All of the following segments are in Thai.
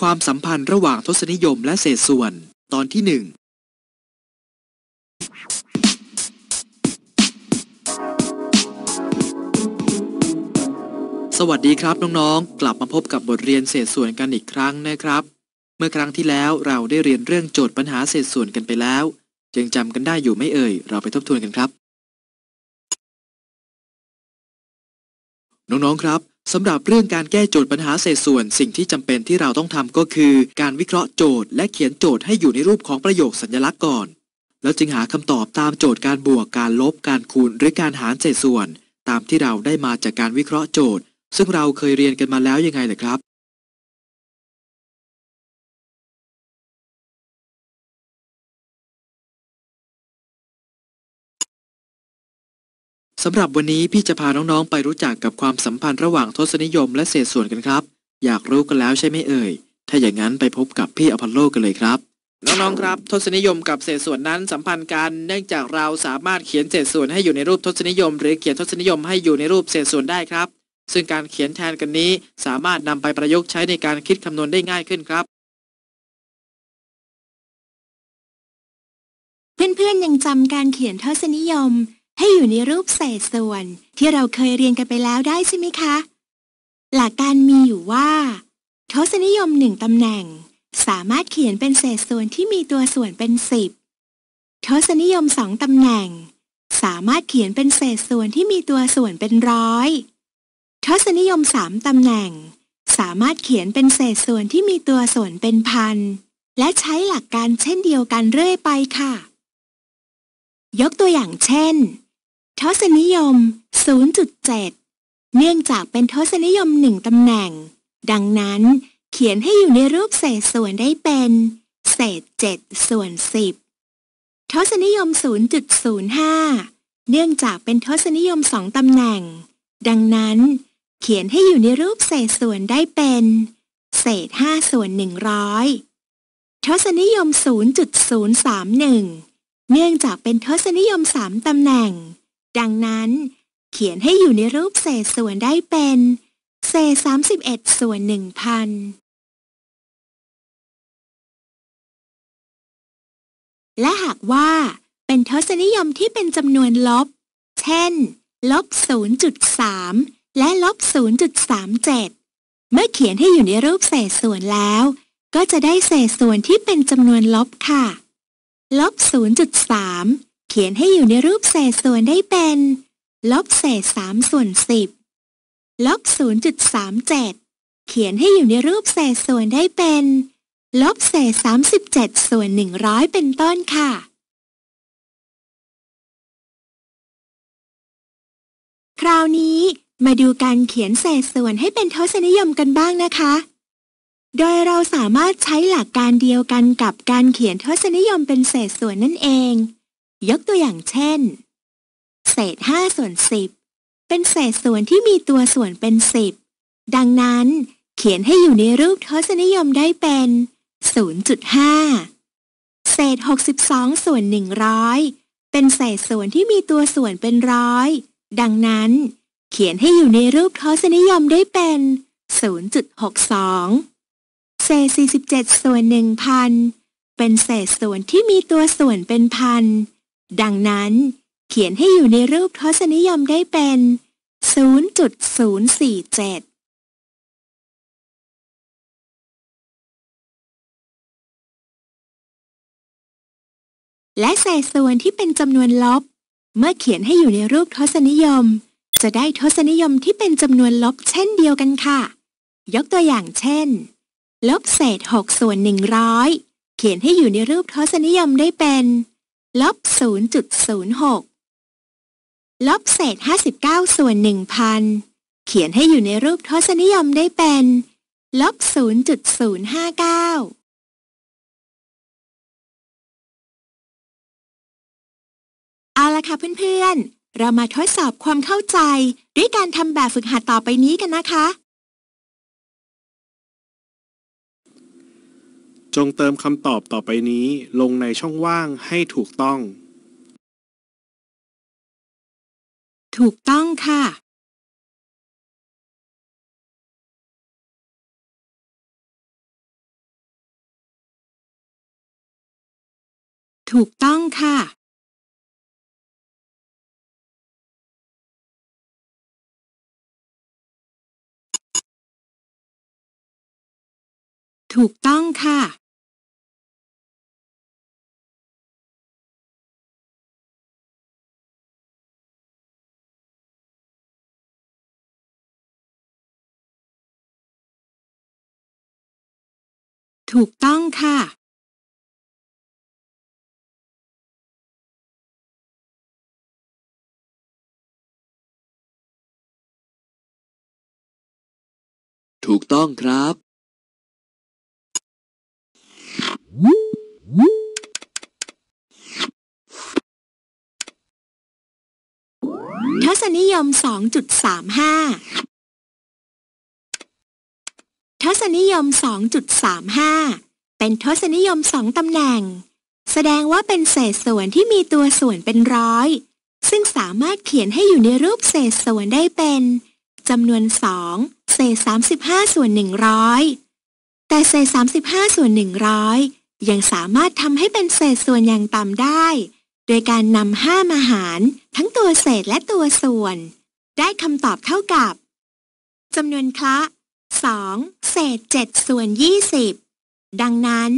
ความสัมพันธ์ระหว่างทศนิยมและเศษส่วน ตอนที่หนึ่งสวัสดีครับน้องๆกลับมาพบกับบทเรียนเศษส่วนกันอีกครั้งนะครับ เมื่อครั้งที่แล้วเราได้เรียนเรื่องโจทย์ปัญหาเศษส่วนกันไปแล้วยังจำกันได้อยู่ไม่เอ่ยเราไปทบทวนกันครับน้องๆครับสำหรับเรื่องการแก้โจทย์ปัญหาเศษส่วนสิ่งที่จำเป็นที่เราต้องทำก็คือการวิเคราะห์โจทย์ และเขียนโจทย์ให้อยู่ในรูปของประโยคสัญลักษณ์ก่อน แล้วจึงหาคำตอบตามโจทย์การบวกการลบการคูณหรือการหารเศษส่วน ตามที่เราได้มาจากการวิเคราะห์โจทย์ ซึ่งเราเคยเรียนกันมาแล้วยังไงเลยครับสำหรับวันนี้พี่จะพาน้องๆไปรู้จักกับความสัมพันธ์ระหว่างทศนิยมและเศษส่วนกันครับ อยากรู้กันแล้วใช่ไหมเอ่ยถ้าอย่างนั้นไปพบกับพี่อพอลโลกันเลยครับ น้องๆครับทศนิยมกับเศษส่วนนั้นสัมพันธ์กันเนื่องจากเราสามารถเขียนเศษส่วนให้อยู่ในรูปทศนิยม หรือเขียนทศนิยมให้อยู่ในรูปเศษส่วนได้ครับ ซึ่งการเขียนแทนกันนี้สามารถนำไปประยุกต์ใช้ในการคิดคำนวณได้ง่ายขึ้นครับ เพื่อนๆยังจำการเขียนทศนิยมให้อยู่ในรูปเศษส่วนที่เราเคยเรียนกันไปแล้วได้ใช่ไหมคะ หลักการมีอยู่ว่าทศนิยมหนึ่งตำแหน่งสามารถเขียนเป็นเศษส่วนที่มีตัวส่วนเป็นสิบทศนิยมสองตำแหน่งสามารถเขียนเป็นเศษส่วนที่มีตัวส่วนเป็นร้อยทศนิยมสามตำแหน่งสามารถเขียนเป็นเศษส่วนที่มีตัวส่วนเป็นพันและใช้หลักการเช่นเดียวกันเรื่อยไปค่ะ ยกตัวอย่างเช่นทศนิยม0.7 เนื่องจากเป็นทศนิยมหนึ่งตำแหน่ง ดังนั้นเขียนให้อยู่ในรูปเศษส่วนได้เป็น เศษ7ส่วน10ทศนิยม 0.05 เนื่องจากเป็นทศนิยมสองตำแหน่ง ดังนั้น เขียนให้อยู่ในรูปเศษส่วนได้เป็น เศษ5ส่วน100ทศนิยม 0.031 เนื่องจากเป็นทศนิยมสามตำแหน่งดังนั้นเขียนให้อยู่ในรูปเศษส่วนได้เป็นเศษ31ส่วน 1,000 และหากว่าเป็นทศนิยมที่เป็นจำนวนลบ เช่น ลบ0.3และลบ0.37เมื่อเขียนให้อยู่ในรูปเศษส่วนแล้ว ก็จะได้เศษส่วนที่เป็นจำนวนลบค่ะ ลบ0.3ขียนให้อยู่ในรูปเศษส่วนได้เป็นลบเศษสามส่วนสิบลบศูนย์จุดสามเจ็ดเขียนให้อยู่ในรูปเศษส่วนได้เป็นลบเศษสามสิบเจ็ดส่วนหนึ่งร้อยเป็นต้นค่ะ คราวนี้มาดูการเขียนเศษส่วนให้เป็นทศนิยมกันบ้างนะคะ โดยเราสามารถใช้หลักการเดียวกันกับการเขียนทศนิยมเป็นเศษส่วนนั่นเองยกตัวอย่างเช่น เศษห้าส่วนสิบเป็นเศษส่วนที่มีตัวส่วนเป็นสิบดังนั้นเขียนให้อยู่ในรูปทศนิยมได้เป็น0.5เศษ62ส่วน100เป็นเศษส่วนที่มีตัวส่วนเป็นร้อยดังนั้น เขียนให้อยู่ในรูปทศนิยมได้เป็น0.62เศษ47ส่วน1,000เป็นเศษส่วนที่มีตัวส่วนเป็นพันดังนั้นเขียนให้อยู่ในรูปทศนิยมได้เป็น 0.047 และใส่ส่วนที่เป็นจำนวนลบ เมื่อเขียนให้อยู่ในรูปทศนิยม จะได้ทศนิยมที่เป็นจำนวนลบเช่นเดียวกันค่ะ ยกตัวอย่างเช่น ลบเศษ 6 ส่วน100เขียนให้อยู่ในรูปทศนิยมได้เป็นลบ 0.06 ลบเศษ59 ส่วน 1,000 เขียนให้อยู่ในรูปทศนิยมได้เป็น ลบ 0.059 เอาละค่ะเพื่อนๆ เรามาทดสอบความเข้าใจ ด้วยการทำแบบฝึกหัดต่อไปนี้กันนะคะจงเติมคำตอบต่อไปนี้ลงในช่องว่างให้ถูกต้อง ถูกต้องค่ะ ถูกต้องค่ะ ถูกต้องค่ะถูกต้องค่ะ ถูกต้องครับ ทศนิยม2.35ทศนิยม 2.35เป็นทศนิยมสองตำแหน่ง แสดงว่าเป็นเศษส่วนที่มีตัวส่วนเป็นร้อย ซึ่งสามารถเขียนให้อยู่ในรูปเศษส่วนได้เป็นจำนวนสองเศษ 35 ส่วน 100 แต่เศษ 35 ส่วน 100 ยังสามารถทำให้เป็นเศษส่วนอย่างต่ำได้ โดยการนำห้ามาหารทั้งตัวเศษและตัวส่วน ได้คำตอบเท่ากับจำนวนคละ 2. เศษ7ส่วน 20 ดังนั้น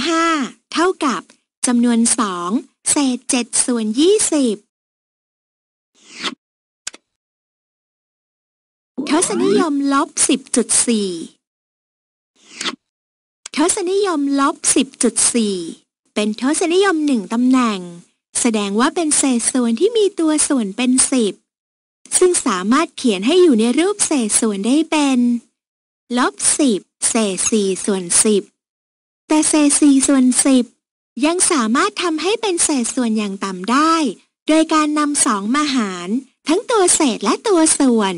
2.35 เท่ากับจำนวน2เศษ7ส่วน 20ทศนิยมลบ 10.4ทศนิยมลบ 10.4 เป็นทศนิยมหนึ่งตำแหน่ง แสดงว่าเป็นเศษส่วนที่มีตัวส่วนเป็น 10ซึ่งสามารถเขียนให้อยู่ในรูปเศษส่วนได้เป็นลบสิบเศษสี่ส่วนสิบแต่เศษสี่ส่วนสิบยังสามารถทำให้เป็นเศษส่วนอย่างต่ำได้ โดยการนำสองมาหาร ทั้งตัวเศษและตัวส่วน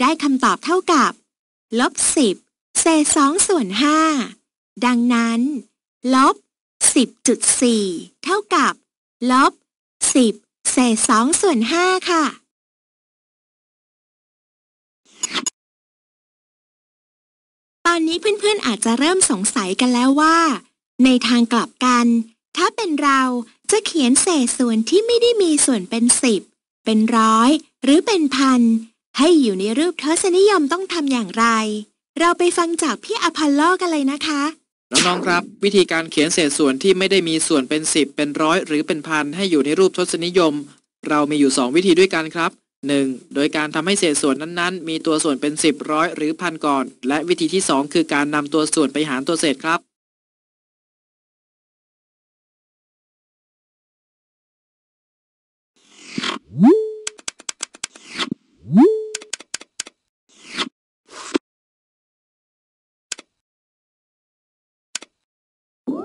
ได้คำตอบเท่ากับลบสิบเศษสองส่วนห้า ดังนั้นลบสิบจุดสี่เท่ากับลบสิบเศษสองส่วนห้าค่ะตอนนี้เพื่อนๆอาจจะเริ่มสงสัยกันแล้วว่าในทางกลับกัน ถ้าเป็นเราจะเขียนเศษส่วนที่ไม่ได้มีส่วนเป็นสิบเป็นร้อยหรือเป็นพันให้อยู่ในรูปทศนิยมต้องทำอย่างไร เราไปฟังจากพี่อพอลโลกันเลยนะคะน้องๆครับ วิธีการเขียนเศษส่วนที่ไม่ได้มีส่วนเป็นสิบเป็นร้อยหรือเป็นพันให้อยู่ในรูปทศนิยม เรามีอยู่ 2 วิธีด้วยกันครับ 1. โดยการทำให้เศษส่วนนั้นๆ มีตัวส่วนเป็น10ร้อยหรือพันก่อน และวิธีที่2คือการนำตัวส่วนไปหารตัวเศษครับ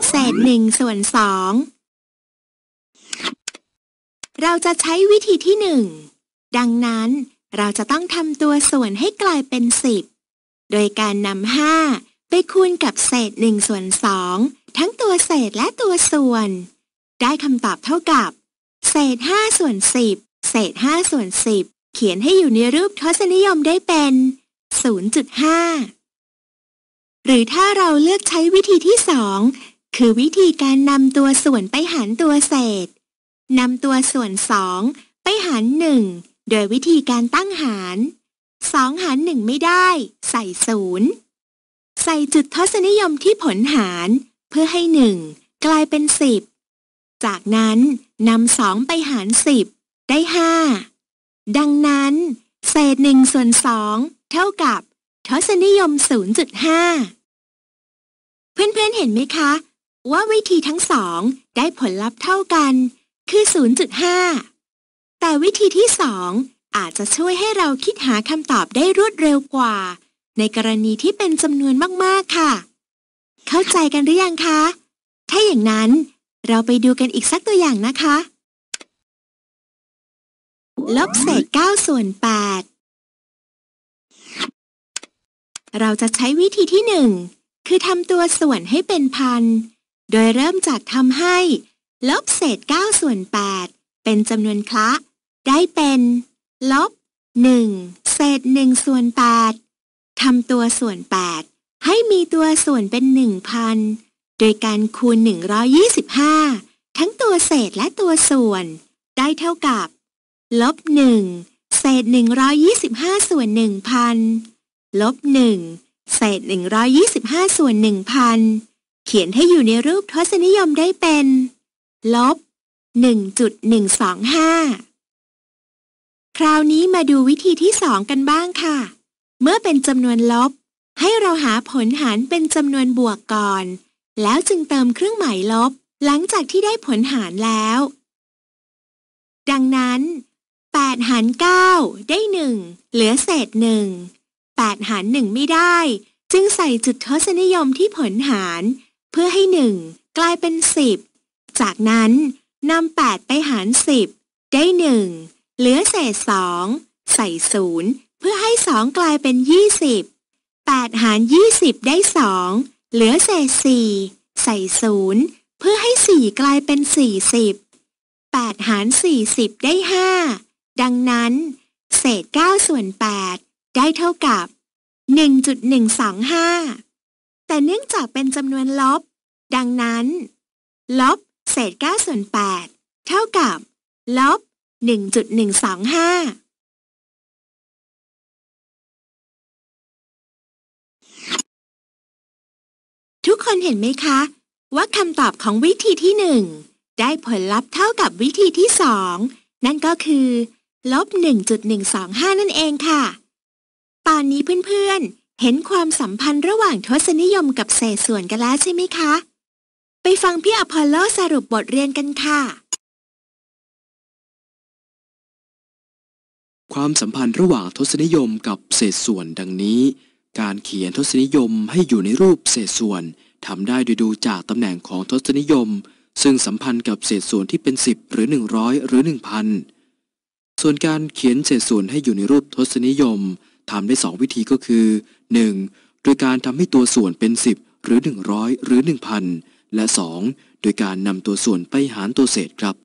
เศษหนึ่งส่วนสอง เราจะใช้วิธีที่หนึ่งดังนั้นเราจะต้องทำตัวส่วนให้กลายเป็นสิบโดยการนำห้าไปคูณกับเศษหนึ่งส่วนสองทั้งตัวเศษและตัวส่วน ได้คำตอบเท่ากับ เศษห้าส่วนสิบเศษห้าส่วนสิบเขียนให้อยู่ในรูปทศนิยมได้เป็น 0.5 หรือถ้าเราเลือกใช้วิธีที่สองคือวิธีการนำตัวส่วนไปหารตัวเศษนำตัวส่วนสองไปหารหนึ่งโดยวิธีการตั้งหาร สองหารหนึ่งไม่ได้ใส่ศูนย์ใส่จุดทศนิยมที่ผลหารเพื่อให้หนึ่งกลายเป็นสิบ จากนั้นนำสองไปหารสิบได้ห้าดังนั้นเศษหนึ่งส่วนสองเท่ากับ ทศนิยม 0.5 เพื่อนๆเห็นไหมคะ ว่าวิธีทั้งสองได้ผลลัพธ์เท่ากันคือ 0.5แต่วิธีที่สอง อาจจะช่วยให้เราคิดหาคำตอบได้รวดเร็วกว่า ในกรณีที่เป็นจำนวนมากๆค่ะ เข้าใจกันหรือยังคะ ถ้าอย่างนั้นเราไปดูกันอีกสักตัวอย่างนะคะ ลบเศษ9ส่วน 8 เราจะใช้วิธีที่หนึ่งคือทำตัวส่วนให้เป็นพันโดยเริ่มจากทำให้ ลบเศษ9ส่วน8เป็นจำนวนคละได้เป็น ลบหนึ่งเศษหนึ่งส่วนแปดทำตัวส่วนแปดให้มีตัวส่วนเป็นหนึ่งพันโดยการคูณหนึ่งร้อยี่สิบห้าทั้งตัวเศษและตัวส่วนได้เท่ากับ ลบหนึ่งเศษหนึ่งร้อยี่สิบห้าส่วนหนึ่งพันลบหนึ่งเศษหนึ่งร้อยี่สิบห้าส่วนหนึ่งพันเขียนให้อยู่ในรูปทศนิยมได้เป็น ลบหนึ่งจุดหนึ่งสองห้าคราวนี้มาดูวิธีที่สองกันบ้างค่ะ เมื่อเป็นจำนวนลบ ให้เราหาผลหารเป็นจำนวนบวกก่อน แล้วจึงเติมเครื่องหมายลบหลังจากที่ได้ผลหารแล้ว ดังนั้น 8หาร9ได้ 1 เหลือเศษ 1 8 หาร1ไม่ได้ จึงใส่จุดทศนิยมที่ผลหาร เพื่อให้ 1 กลายเป็น 10 จากนั้นนำ8ไปหาร10 ได้ 1เหลือเศษสองใส่ศูนย์เพื่อให้สองกลายเป็นยี่สิบแปดหารยี่สิบได้สองเหลือเศษสี่ใส่ศูนย์เพื่อให้สี่กลายเป็นสี่สิบแปดหารสี่สิบได้ห้าดังนั้น เศษเก้าส่วนแปดได้เท่ากับหนึ่งจุดหนึ่งสองห้าแต่เนื่องจากเป็นจำนวนลบ ดังนั้น ลบ เศษเก้าส่วนแปดเท่ากับ ลบหหนนึึ่่งงจุดสองห้าทุกคนเห็นไหมคะ ว่าคำตอบของวิธีที่หนึ่ง ได้ผลลัพธ์เท่ากับวิธีที่สอง นั่นก็คือ ลบหนึ่งจุดหนั่นเองค่ะ ตอนนี้เพื่อนๆเห็นความสัมพันธ์ระหว่างทศนิยมกับเศษส่วนกันแล้วใช่ไหมคะ ไปฟังพี่อพอลโลสรุปบทเรียนกันค่ะความสัมพันธ์ระหว่างทศนิยมกับเศษส่วนดังนี้ การเขียนทศนิยมให้อยู่ในรูปเศษส่วนทำได้โดยดูจากตำแหน่งของทศนิยม ซึ่งสัมพันธ์กับเศษส่วนที่เป็น 10หรือ100 หรือ 1,000 ส่วนการเขียนเศษส่วนให้อยู่ในรูปทศนิยมทำได้ 2 วิธีก็คือ 1. โดยการทำให้ตัวส่วนเป็น10 หรือ 100 หรือ 1,000 และ 2. โดยการนำตัวส่วนไปหารตัวเศษครับ